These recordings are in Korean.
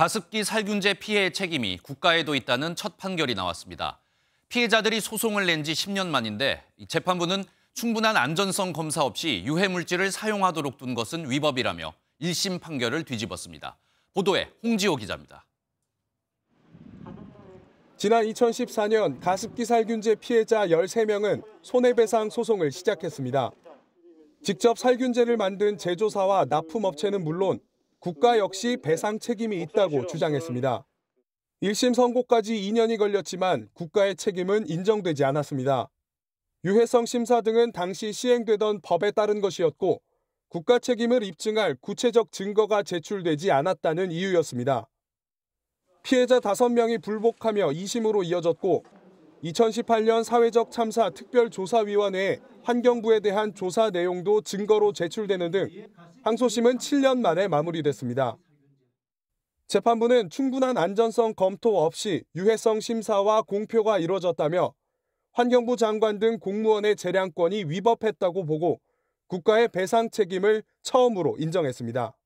가습기 살균제 피해의 책임이 국가에도 있다는 첫 판결이 나왔습니다. 피해자들이 소송을 낸 지 10년 만인데 재판부는 충분한 안전성 검사 없이 유해물질을 사용하도록 둔 것은 위법이라며 1심 판결을 뒤집었습니다. 보도에 홍지호 기자입니다. 지난 2014년 가습기 살균제 피해자 13명은 손해배상 소송을 시작했습니다. 직접 살균제를 만든 제조사와 납품업체는 물론 국가 역시 배상 책임이 있다고 주장했습니다. 1심 선고까지 2년이 걸렸지만 국가의 책임은 인정되지 않았습니다. 유해성 심사 등은 당시 시행되던 법에 따른 것이었고 국가 책임을 입증할 구체적 증거가 제출되지 않았다는 이유였습니다. 피해자 5명이 불복하며 2심으로 이어졌고 2018년 사회적 참사 특별조사위원회에 환경부에 대한 조사 내용도 증거로 제출되는 등 항소심은 7년 만에 마무리됐습니다. 재판부는 충분한 안전성 검토 없이 유해성 심사와 공표가 이뤄졌다며 환경부 장관 등 공무원의 재량권이 위법했다고 보고 국가의 배상 책임을 처음으로 인정했습니다.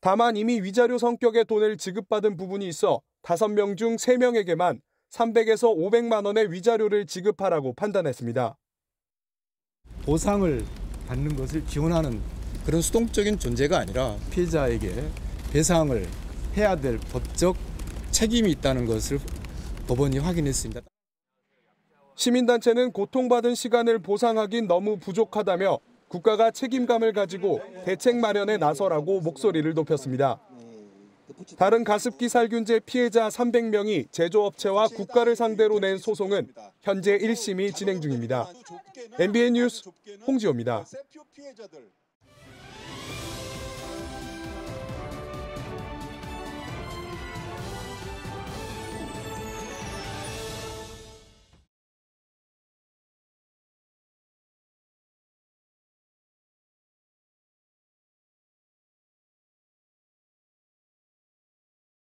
다만 이미 위자료 성격의 돈을 지급받은 부분이 있어 5명 중 3명에게만 300에서 500만 원의 위자료를 지급하라고 판단했습니다. 보상을 받는 것을 지원하는 그런 수동적인 존재가 아니라 피해자에게 배상을 해야 될 법적 책임이 있다는 것을 법원이 확인했습니다. 시민단체는 고통받은 시간을 보상하긴 너무 부족하다며 국가가 책임감을 가지고 대책 마련에 나서라고 목소리를 높였습니다. 다른 가습기 살균제 피해자 300명이 제조업체와 국가를 상대로 낸 소송은 현재 1심이 진행 중입니다. MBN 뉴스 홍지호입니다.